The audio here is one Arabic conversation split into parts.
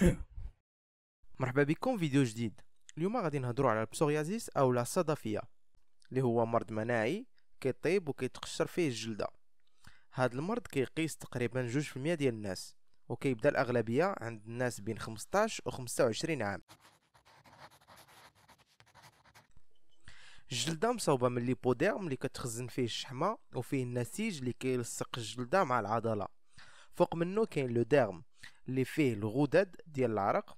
مرحبا بكم فيديو جديد اليوم غادي نهضروا على البسوريازيس او لا الصدفيه اللي هو مرض مناعي كيطيب وكيتقشر فيه الجلده هذا المرض كيقيس تقريبا 2% ديال الناس وكيبدا الاغلبيه عند الناس بين 15 و 25 عام الجلده مصوبه من ليبوديرم اللي كتخزن فيه الشحمه وفيه النسيج اللي كيلصق الجلده مع العضله فوق منه كاين لو ديرم اللي فيه الغدد ديال العرق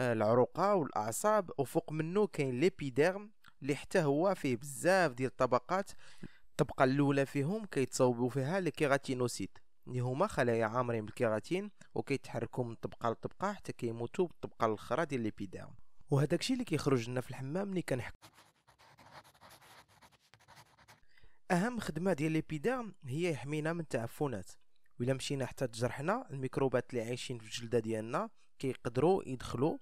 آه، العروقه والاعصاب وفوق منه كاين ليبيديرم اللي حتى هو فيه بزاف ديال الطبقات الطبقه الاولى فيهم كيتصاوبوا فيها الكيراتينوسيت اللي هما خلايا عامرين بالكيراتين وكيتحركوا من طبقه لطبقه حتى كيموتوا بالطبقه الاخرى ديال ليبيديرم وهذاك الشيء اللي كيخرج لنا في الحمام ملي كنحك اهم خدمه ديال ليبيديرم هي يحمينا من التعفنات وإلا مشينا حتى تجرحنا الميكروبات اللي عايشين في الجلدة ديالنا كيقدروا يدخلوا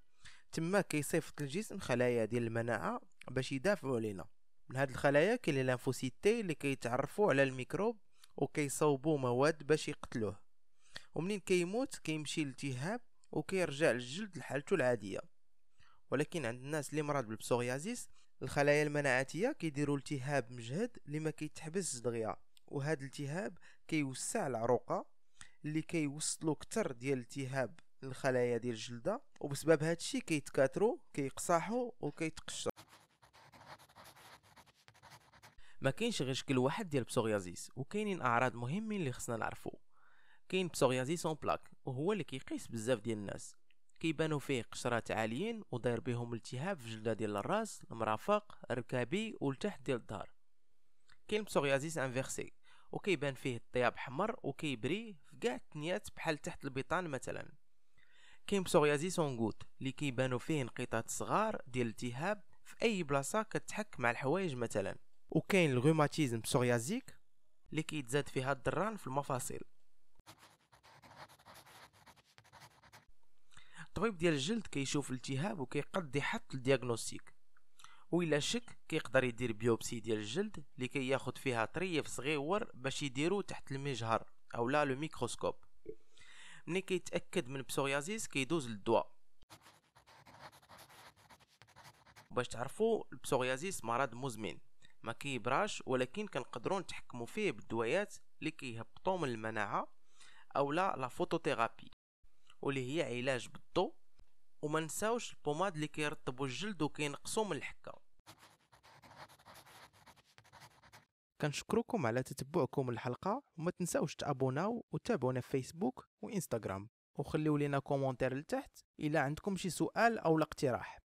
تما كيصيفط للجسم خلايا ديال المناعة باش يدافعوا علينا من هاد الخلايا كاين لانفوسيتي اللي كيتعرفوا على الميكروب وكيصوبوا مواد باش يقتلوه ومنين كيموت كيمشي الالتهاب وكيرجع للجلد لحالته العاديه ولكن عند الناس اللي مرض بالبسوريازيس الخلايا المناعتيه كيديروا التهاب مجهد اللي ما كيتحبس دغيا وهذا الالتهاب كيوسع العروقه اللي كيوصلوا كتر ديال الالتهاب الخلايا ديال الجلده وبسبب هذا الشيء كيتكاثروا كيقصحوا وكيتقشر ما كاينش غير شكل واحد ديال البسوريازيس وكاينين اعراض مهمين اللي خصنا نعرفو كاين بسوريازيس اون بلاك وهو اللي كيقيس بزاف ديال الناس كيبانو فيه قشرات عاليين وداير بهم التهاب في الجلده ديال الراس المرافق الركابي والتحت ديال الظهر كاين بسوريازيس انفيرسي وكيبان فيه الطياب حمر وكيبري في كاع التنيات بحال تحت البيطان مثلا كاين بسوريازيس اونغوت اللي كيبانو فيه انقطاط صغار ديال التهاب في اي بلاصه كتحك مع الحوايج مثلا وكاين الغوماتيزم بسوريازيك اللي كيتزاد فيها الدران في المفاصل الطبيب ديال الجلد كيشوف التهاب وكيقضي حط الدياغنوستيك وإلا شك كيقدر يدير بيوبسي ديال الجلد لكي ياخد فيها طريف صغيور باش يديرو تحت المجهر أو لا لو ميكروسكوب ملي كيتأكد من بسوريازيس كيدوز للدواء باش تعرفوا البسوريازيس مرض مزمن ما كيبراش ولكن كنقدروا نتحكموا فيه بالدويات اللي كيهبطوا من المناعه اولا لا فوتوثيرابي واللي هي علاج بالضوء وما نساوش البوماد اللي كيرطبوا الجلد وكينقصوا من الحكه كنشكركم على تتبعكم الحلقه وما تنساوش تابوناو وتابعونا في فيسبوك وانستغرام وخليو لينا كومنتار لتحت الا عندكم شي سؤال او اقتراح